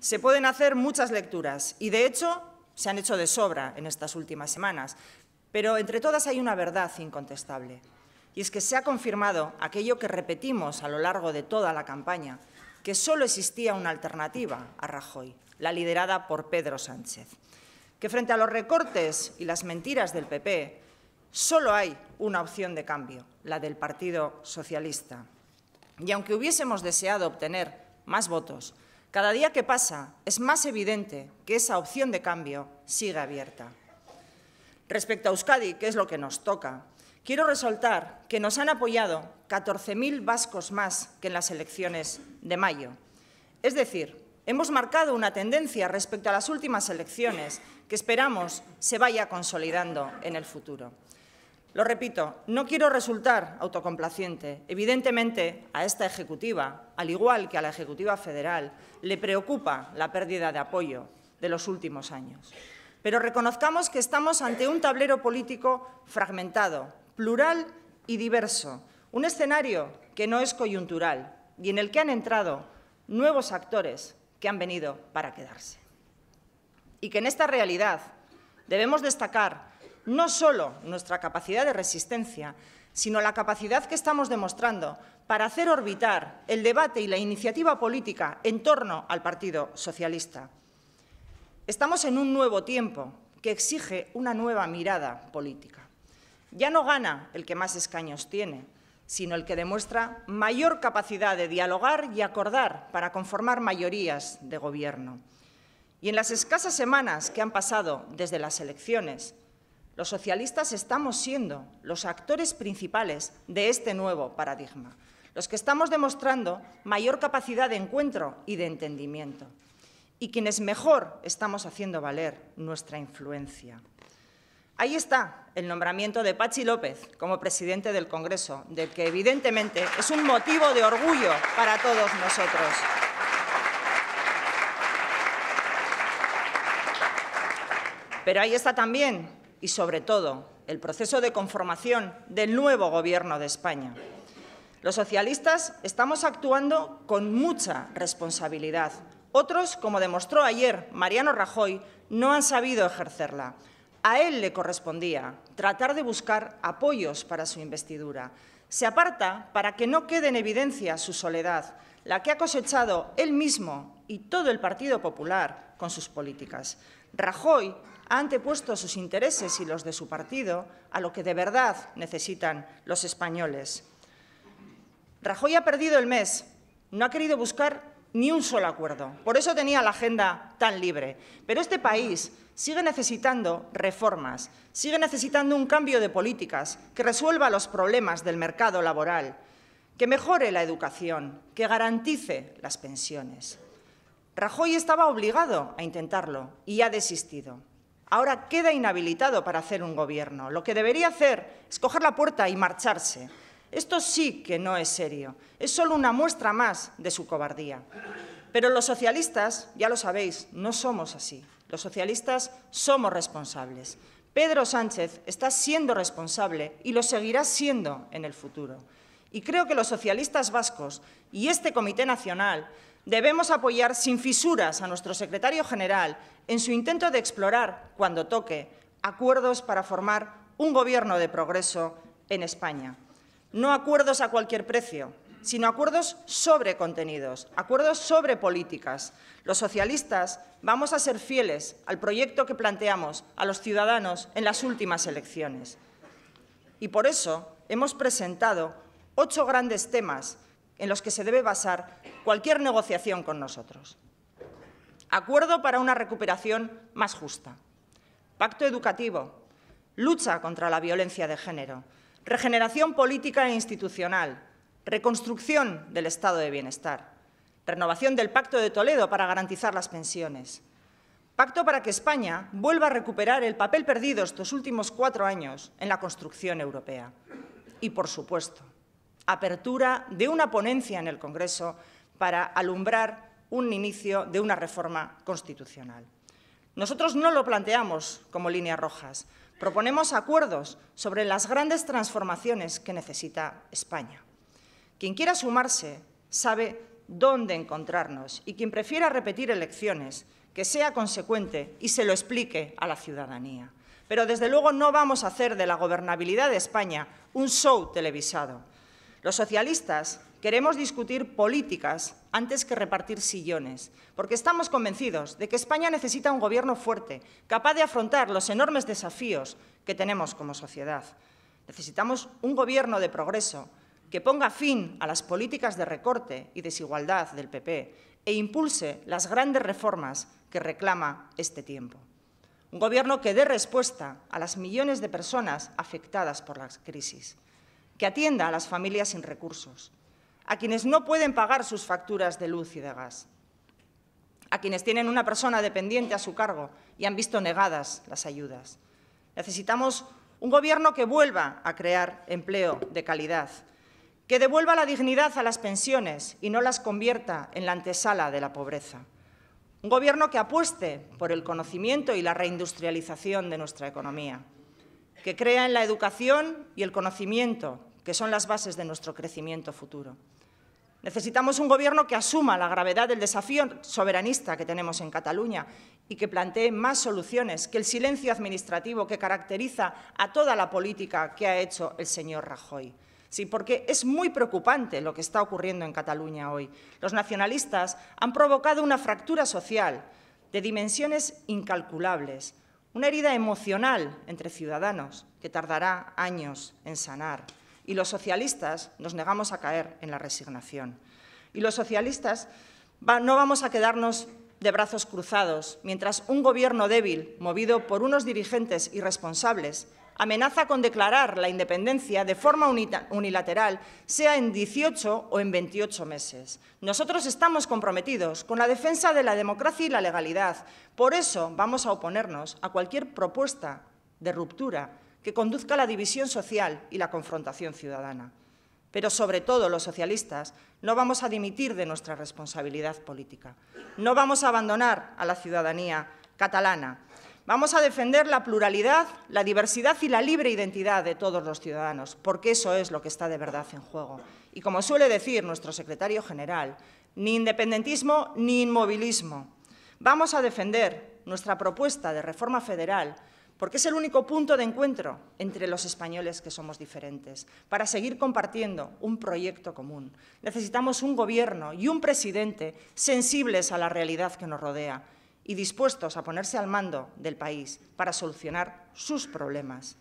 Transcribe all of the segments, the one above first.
Se pueden hacer muchas lecturas y, de hecho, se han hecho de sobra en estas últimas semanas, pero entre todas hay una verdad incontestable, y es que se ha confirmado aquello que repetimos a lo largo de toda la campaña, que solo existía una alternativa a Rajoy, la liderada por Pedro Sánchez, que frente a los recortes y las mentiras del PP, solo hay una opción de cambio, la del Partido Socialista. Y aunque hubiésemos deseado obtener más votos, cada día que pasa es más evidente que esa opción de cambio sigue abierta. Respecto a Euskadi, que es lo que nos toca, quiero resaltar que nos han apoyado 14.000 vascos más que en las elecciones de mayo. Es decir, hemos marcado una tendencia respecto a las últimas elecciones que esperamos se vaya consolidando en el futuro. Lo repito, no quiero resultar autocomplaciente. Evidentemente, a esta Ejecutiva, al igual que a la Ejecutiva Federal, le preocupa la pérdida de apoyo de los últimos años. Pero reconozcamos que estamos ante un tablero político fragmentado, plural y diverso, un escenario que no es coyuntural y en el que han entrado nuevos actores que han venido para quedarse. Y que en esta realidad debemos destacar no solo nuestra capacidad de resistencia, sino la capacidad que estamos demostrando para hacer orbitar el debate y la iniciativa política en torno al Partido Socialista. Estamos en un nuevo tiempo que exige una nueva mirada política. Ya no gana el que más escaños tiene, sino el que demuestra mayor capacidad de dialogar y acordar para conformar mayorías de gobierno. Y en las escasas semanas que han pasado desde las elecciones, los socialistas estamos siendo los actores principales de este nuevo paradigma, los que estamos demostrando mayor capacidad de encuentro y de entendimiento, y quienes mejor estamos haciendo valer nuestra influencia. Ahí está el nombramiento de Pachi López como presidente del Congreso, del que evidentemente es un motivo de orgullo para todos nosotros. Pero ahí está también y, sobre todo, el proceso de conformación del nuevo Gobierno de España. Los socialistas estamos actuando con mucha responsabilidad. Otros, como demostró ayer Mariano Rajoy, no han sabido ejercerla. A él le correspondía tratar de buscar apoyos para su investidura. Se aparta para que no quede en evidencia su soledad, la que ha cosechado él mismo y todo el Partido Popular con sus políticas. Rajoy ha antepuesto sus intereses y los de su partido a lo que de verdad necesitan los españoles. Rajoy ha perdido el mes, no ha querido buscar ni un solo acuerdo. Por eso tenía la agenda tan libre. Pero este país sigue necesitando reformas, sigue necesitando un cambio de políticas que resuelva los problemas del mercado laboral, que mejore la educación, que garantice las pensiones. Rajoy estaba obligado a intentarlo y ha desistido ahora queda inhabilitado para hacer un gobierno. Lo que debería hacer es coger la puerta y marcharse. Esto sí que no es serio, es solo una muestra más de su cobardía. Pero los socialistas, ya lo sabéis, no somos así. Los socialistas somos responsables. Pedro Sánchez está siendo responsable y lo seguirá siendo en el futuro. Y creo que los socialistas vascos y este Comité Nacional Debemos apoyar sin fisuras a nuestro secretario general en su intento de explorar, cuando toque, acuerdos para formar un gobierno de progreso en España. No acuerdos a cualquier precio, sino acuerdos sobre contenidos, acuerdos sobre políticas. Los socialistas vamos a ser fieles al proyecto que planteamos a los ciudadanos en las últimas elecciones. Y por eso hemos presentado ocho grandes temas en los que se debe basar cualquier negociación con nosotros. Acuerdo para una recuperación más justa. Pacto educativo. Lucha contra la violencia de género. Regeneración política e institucional. Reconstrucción del estado de bienestar. Renovación del Pacto de Toledo para garantizar las pensiones. Pacto para que España vuelva a recuperar el papel perdido estos últimos cuatro años en la construcción europea. Y, por supuesto, apertura de una ponencia en el Congreso para alumbrar un inicio de una reforma constitucional. Nosotros no lo planteamos como líneas rojas, proponemos acuerdos sobre las grandes transformaciones que necesita España. Quien quiera sumarse sabe dónde encontrarnos y quien prefiera repetir elecciones, que sea consecuente y se lo explique a la ciudadanía. Pero desde luego no vamos a hacer de la gobernabilidad de España un show televisado. Los socialistas Queremos discutir políticas antes que repartir sillones, porque estamos convencidos de que España necesita un gobierno fuerte, capaz de afrontar los enormes desafíos que tenemos como sociedad. Necesitamos un gobierno de progreso que ponga fin a las políticas de recorte y desigualdad del PP e impulse las grandes reformas que reclama este tiempo. Un gobierno que dé respuesta a las millones de personas afectadas por la crisis, que atienda a las familias sin recursos, a quienes no pueden pagar sus facturas de luz y de gas, a quienes tienen una persona dependiente a su cargo y han visto negadas las ayudas. Necesitamos un gobierno que vuelva a crear empleo de calidad, que devuelva la dignidad a las pensiones y no las convierta en la antesala de la pobreza. Un gobierno que apueste por el conocimiento y la reindustrialización de nuestra economía, que crea en la educación y el conocimiento, que son las bases de nuestro crecimiento futuro. Necesitamos un gobierno que asuma la gravedad del desafío soberanista que tenemos en Cataluña y que plantee más soluciones que el silencio administrativo que caracteriza a toda la política que ha hecho el señor Rajoy. Sí, porque es muy preocupante lo que está ocurriendo en Cataluña hoy. Los nacionalistas han provocado una fractura social de dimensiones incalculables, una herida emocional entre ciudadanos que tardará años en sanar. Y los socialistas nos negamos a caer en la resignación. Y los socialistas no vamos a quedarnos de brazos cruzados mientras un gobierno débil, movido por unos dirigentes irresponsables, amenaza con declarar la independencia de forma unilateral, sea en 18 o en 28 meses. Nosotros estamos comprometidos con la defensa de la democracia y la legalidad. Por eso vamos a oponernos a cualquier propuesta de ruptura que conduzca a la división social y la confrontación ciudadana. Pero sobre todo los socialistas no vamos a dimitir de nuestra responsabilidad política. No vamos a abandonar a la ciudadanía catalana. Vamos a defender la pluralidad, la diversidad y la libre identidad de todos los ciudadanos, porque eso es lo que está de verdad en juego. Y como suele decir nuestro secretario general, ni independentismo ni inmovilismo. Vamos a defender nuestra propuesta de reforma federal porque es el único punto de encuentro entre los españoles que somos diferentes, para seguir compartiendo un proyecto común. Necesitamos un gobierno y un presidente sensibles a la realidad que nos rodea y dispuestos a ponerse al mando del país para solucionar sus problemas.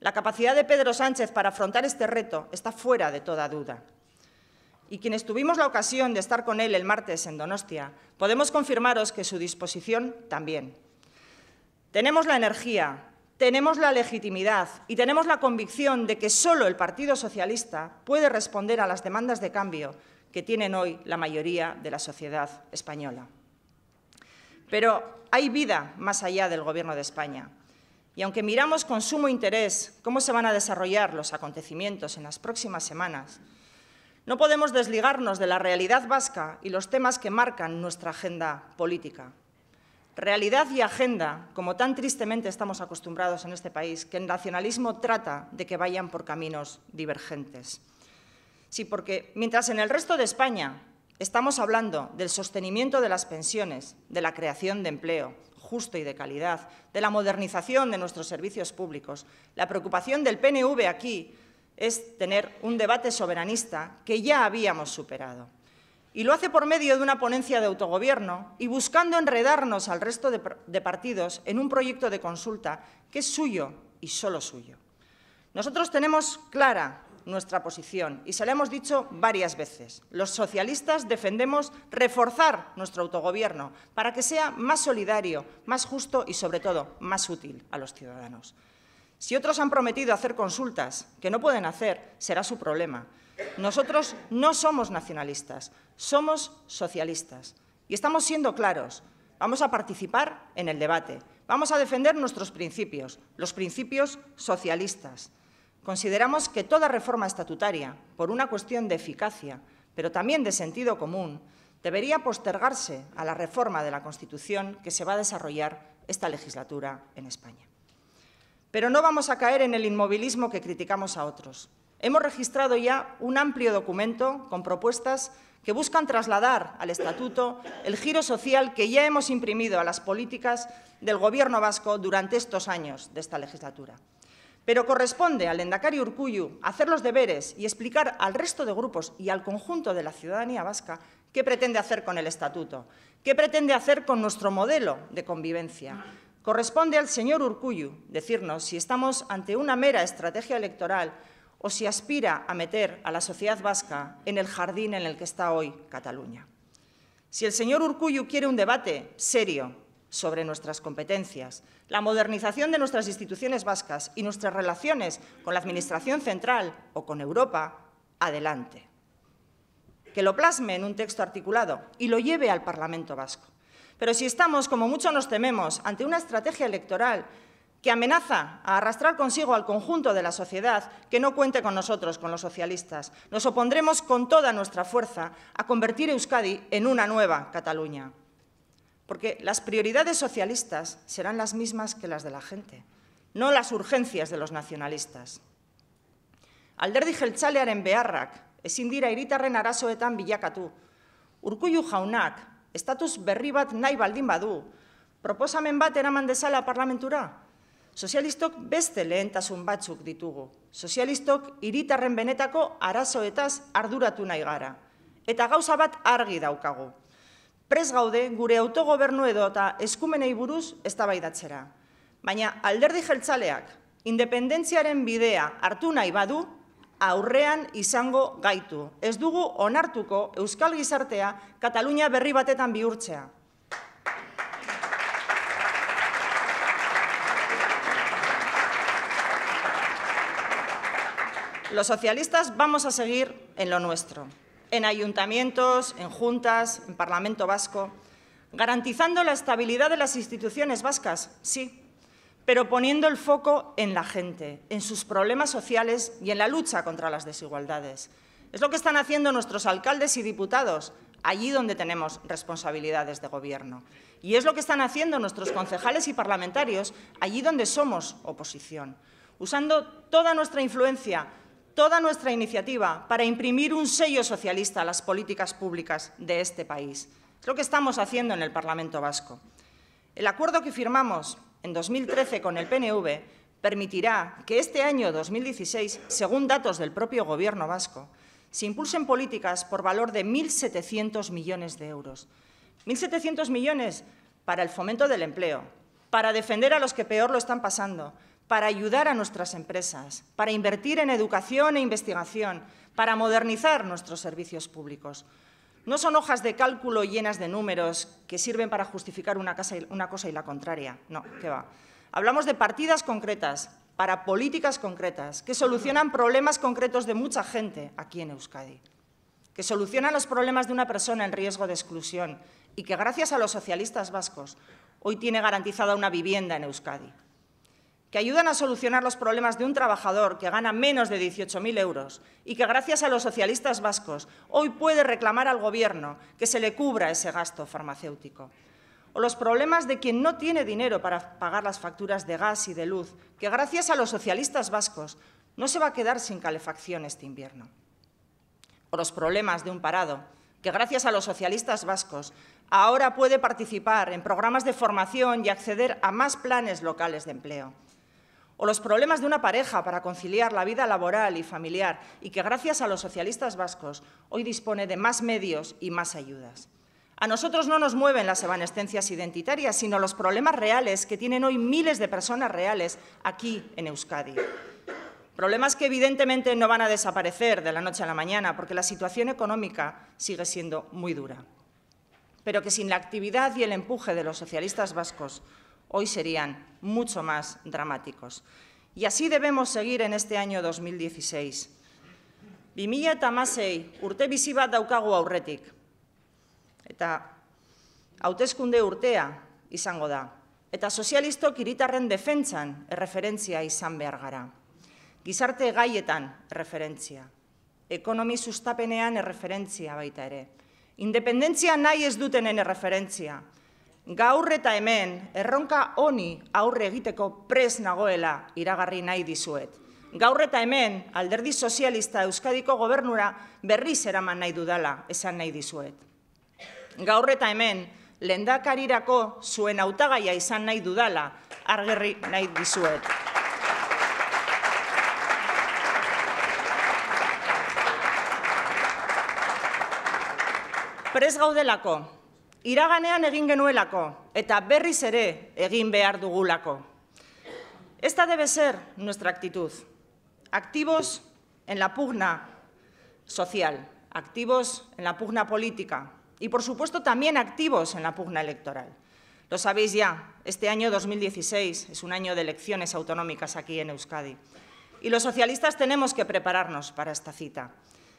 La capacidad de Pedro Sánchez para afrontar este reto está fuera de toda duda. Y quienes tuvimos la ocasión de estar con él el martes en Donostia, podemos confirmaros que su disposición también. Tenemos la energía, tenemos la legitimidad y tenemos la convicción de que solo el Partido Socialista puede responder a las demandas de cambio que tienen hoy la mayoría de la sociedad española. Pero hay vida más allá del Gobierno de España. Y aunque miramos con sumo interés cómo se van a desarrollar los acontecimientos en las próximas semanas, no podemos desligarnos de la realidad vasca y los temas que marcan nuestra agenda política realidad y agenda, como tan tristemente estamos acostumbrados en este país, que el nacionalismo trata de que vayan por caminos divergentes. Sí, porque mientras en el resto de España estamos hablando del sostenimiento de las pensiones, de la creación de empleo justo y de calidad, de la modernización de nuestros servicios públicos, la preocupación del PNV aquí es tener un debate soberanista que ya habíamos superado y lo hace por medio de una ponencia de autogobierno y buscando enredarnos al resto de, partidos en un proyecto de consulta que es suyo y solo suyo. Nosotros tenemos clara nuestra posición y se la hemos dicho varias veces. Los socialistas defendemos reforzar nuestro autogobierno para que sea más solidario, más justo y, sobre todo, más útil a los ciudadanos. Si otros han prometido hacer consultas que no pueden hacer, será su problema. Nosotros no somos nacionalistas, somos socialistas. Y estamos siendo claros, vamos a participar en el debate, vamos a defender nuestros principios, los principios socialistas. Consideramos que toda reforma estatutaria, por una cuestión de eficacia, pero también de sentido común, debería postergarse a la reforma de la Constitución que se va a desarrollar esta legislatura en España. Pero no vamos a caer en el inmovilismo que criticamos a otros. Hemos registrado ya un amplio documento con propuestas que buscan trasladar al Estatuto el giro social que ya hemos imprimido a las políticas del Gobierno vasco durante estos años de esta legislatura. Pero corresponde al Endacari Urcuyu hacer los deberes y explicar al resto de grupos y al conjunto de la ciudadanía vasca qué pretende hacer con el Estatuto, qué pretende hacer con nuestro modelo de convivencia. Corresponde al señor Urcuyu decirnos si estamos ante una mera estrategia electoral o si aspira a meter a la sociedad vasca en el jardín en el que está hoy Cataluña. Si el señor Urcuyu quiere un debate serio sobre nuestras competencias, la modernización de nuestras instituciones vascas y nuestras relaciones con la Administración Central o con Europa, adelante. Que lo plasme en un texto articulado y lo lleve al Parlamento Vasco. Pero si estamos, como muchos nos tememos, ante una estrategia electoral que amenaza a arrastrar consigo al conjunto de la sociedad que no cuente con nosotros, con los socialistas. Nos opondremos con toda nuestra fuerza a convertir Euskadi en una nueva Cataluña, porque las prioridades socialistas serán las mismas que las de la gente, no las urgencias de los nacionalistas. Alderdi jeltzalearen beharrak ezin dira hiritarren arazoetan bilakatu. Urkullu jaunak estatus berribat bat nahi baldin badu, proposamen bat eraman parlamentura, Sozialistok beste lehentasun batzuk ditugu. Sozialistok hiritarren benetako arazoetaz arduratu nahi gara. Eta gauza bat argi daukagu. Prez gaude gure autogobernu edo eta eskumenei buruz eztabaidatzera. Baina alderdi jeltzaleak, independentziaren bidea hartu nahi badu, aurrean izango gaitu. Ez dugu onartuko Euskal Gizartea Katalunia berri batetan bihurtzea. Los socialistas vamos a seguir en lo nuestro, en ayuntamientos, en juntas, en Parlamento vasco, garantizando la estabilidad de las instituciones vascas, sí, pero poniendo el foco en la gente, en sus problemas sociales y en la lucha contra las desigualdades. Es lo que están haciendo nuestros alcaldes y diputados, allí donde tenemos responsabilidades de gobierno. Y es lo que están haciendo nuestros concejales y parlamentarios, allí donde somos oposición, usando toda nuestra influencia, toda nuestra iniciativa para imprimir un sello socialista a las políticas públicas de este país. Es lo que estamos haciendo en el Parlamento Vasco. El acuerdo que firmamos en 2013 con el PNV permitirá que este año 2016, según datos del propio Gobierno vasco, se impulsen políticas por valor de 1.700 millones de euros. 1.700 millones para el fomento del empleo, para defender a los que peor lo están pasando, para ayudar a nuestras empresas, para invertir en educación e investigación, para modernizar nuestros servicios públicos. No son hojas de cálculo llenas de números que sirven para justificar una, cosa y la contraria. No, qué va. Hablamos de partidas concretas, para políticas concretas, que solucionan problemas concretos de mucha gente aquí en Euskadi, que solucionan los problemas de una persona en riesgo de exclusión y que, gracias a los socialistas vascos, hoy tiene garantizada una vivienda en Euskadi que ayudan a solucionar los problemas de un trabajador que gana menos de 18.000 euros y que, gracias a los socialistas vascos, hoy puede reclamar al Gobierno que se le cubra ese gasto farmacéutico. O los problemas de quien no tiene dinero para pagar las facturas de gas y de luz, que gracias a los socialistas vascos no se va a quedar sin calefacción este invierno. O los problemas de un parado, que gracias a los socialistas vascos ahora puede participar en programas de formación y acceder a más planes locales de empleo o los problemas de una pareja para conciliar la vida laboral y familiar y que gracias a los socialistas vascos hoy dispone de más medios y más ayudas. A nosotros no nos mueven las evanescencias identitarias, sino los problemas reales que tienen hoy miles de personas reales aquí en Euskadi. Problemas que evidentemente no van a desaparecer de la noche a la mañana, porque la situación económica sigue siendo muy dura. Pero que sin la actividad y el empuje de los socialistas vascos hoi serían mucho más dramáticos. Y así debemos seguir en este año 2016. Bimilla eta masei urte bizi bat daukagu aurretik. Eta hautezkunde urtea izango da. Eta sozialistok iritarren defentsan erreferentzia izan behar gara. Gizarte gaietan erreferentzia. Ekonomi sustapenean erreferentzia baita ere. Independentzia nahi ez dutenen erreferentzia gaur eta hemen erronka honi aurre egiteko prez nagoela iragarri nahi dizuet. Gaur eta hemen alderdi sozialista Euskadiko gobernura berriz eraman nahi dudala esan nahi dizuet. Gaur eta hemen lendakarirako zuen hautagaia izan nahi dudala argerri nahi dizuet. Prez gaudelako, Iraganean egin genuelako, eta berriz ere egin behar dugulako. Esta debe ser nuestra actitud. Activos en la pugna social, activos en la pugna política y, por supuesto, también activos en la pugna electoral. Lo sabéis ya, este año 2016 es un año de elecciones autonómicas aquí en Euskadi y los socialistas tenemos que prepararnos para esta cita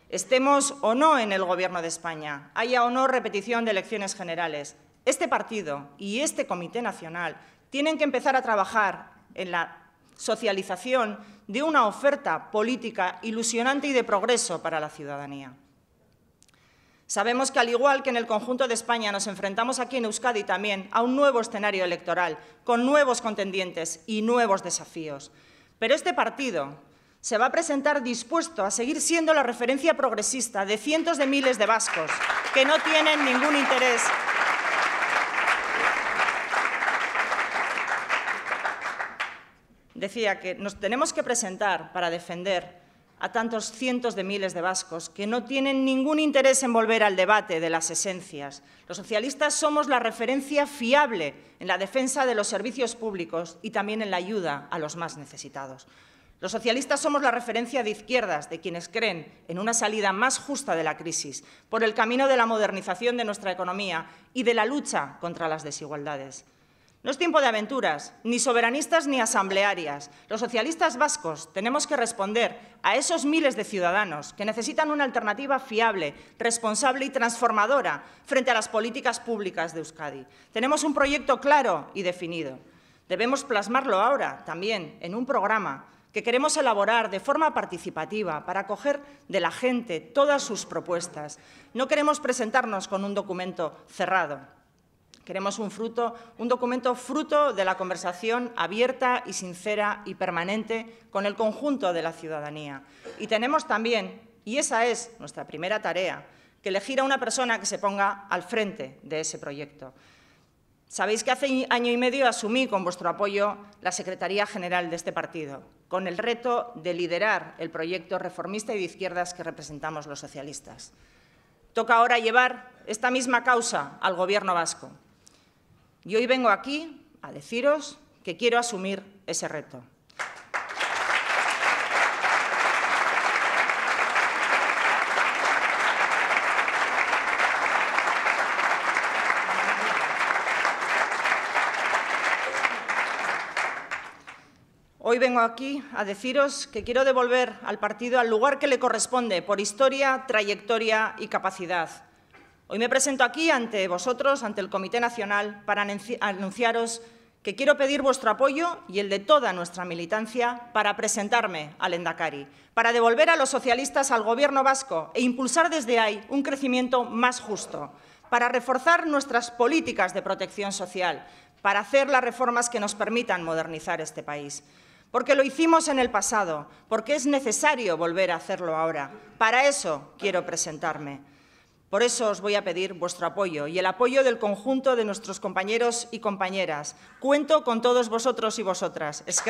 estemos o no en el Gobierno de España, haya o no repetición de elecciones generales, este partido y este Comité Nacional tienen que empezar a trabajar en la socialización de una oferta política ilusionante y de progreso para la ciudadanía. Sabemos que al igual que en el conjunto de España nos enfrentamos aquí en Euskadi también a un nuevo escenario electoral, con nuevos contendientes y nuevos desafíos. Pero este partido se va a presentar dispuesto a seguir siendo la referencia progresista de cientos de miles de vascos que no tienen ningún interés decía que nos tenemos que presentar para defender a tantos cientos de miles de vascos que no tienen ningún interés en volver al debate de las esencias. Los socialistas somos la referencia fiable en la defensa de los servicios públicos y también en la ayuda a los más necesitados. Los socialistas somos la referencia de izquierdas, de quienes creen en una salida más justa de la crisis, por el camino de la modernización de nuestra economía y de la lucha contra las desigualdades. No es tiempo de aventuras, ni soberanistas ni asamblearias. Los socialistas vascos tenemos que responder a esos miles de ciudadanos que necesitan una alternativa fiable, responsable y transformadora frente a las políticas públicas de Euskadi. Tenemos un proyecto claro y definido. Debemos plasmarlo ahora también en un programa que queremos elaborar de forma participativa para acoger de la gente todas sus propuestas. No queremos presentarnos con un documento cerrado. Queremos un, un documento fruto de la conversación abierta y sincera y permanente con el conjunto de la ciudadanía. Y tenemos también, y esa es nuestra primera tarea, que elegir a una persona que se ponga al frente de ese proyecto. Sabéis que hace año y medio asumí con vuestro apoyo la Secretaría General de este partido, con el reto de liderar el proyecto reformista y de izquierdas que representamos los socialistas. Toca ahora llevar esta misma causa al Gobierno vasco. Y hoy vengo aquí a deciros que quiero asumir ese reto. Hoy vengo aquí a deciros que quiero devolver al partido al lugar que le corresponde por historia, trayectoria y capacidad. Hoy me presento aquí ante vosotros, ante el Comité Nacional, para anunciaros que quiero pedir vuestro apoyo y el de toda nuestra militancia para presentarme al Endacari, para devolver a los socialistas al Gobierno vasco e impulsar desde ahí un crecimiento más justo, para reforzar nuestras políticas de protección social, para hacer las reformas que nos permitan modernizar este país porque lo hicimos en el pasado, porque es necesario volver a hacerlo ahora. Para eso quiero presentarme. Por eso os voy a pedir vuestro apoyo y el apoyo del conjunto de nuestros compañeros y compañeras. Cuento con todos vosotros y vosotras. Es que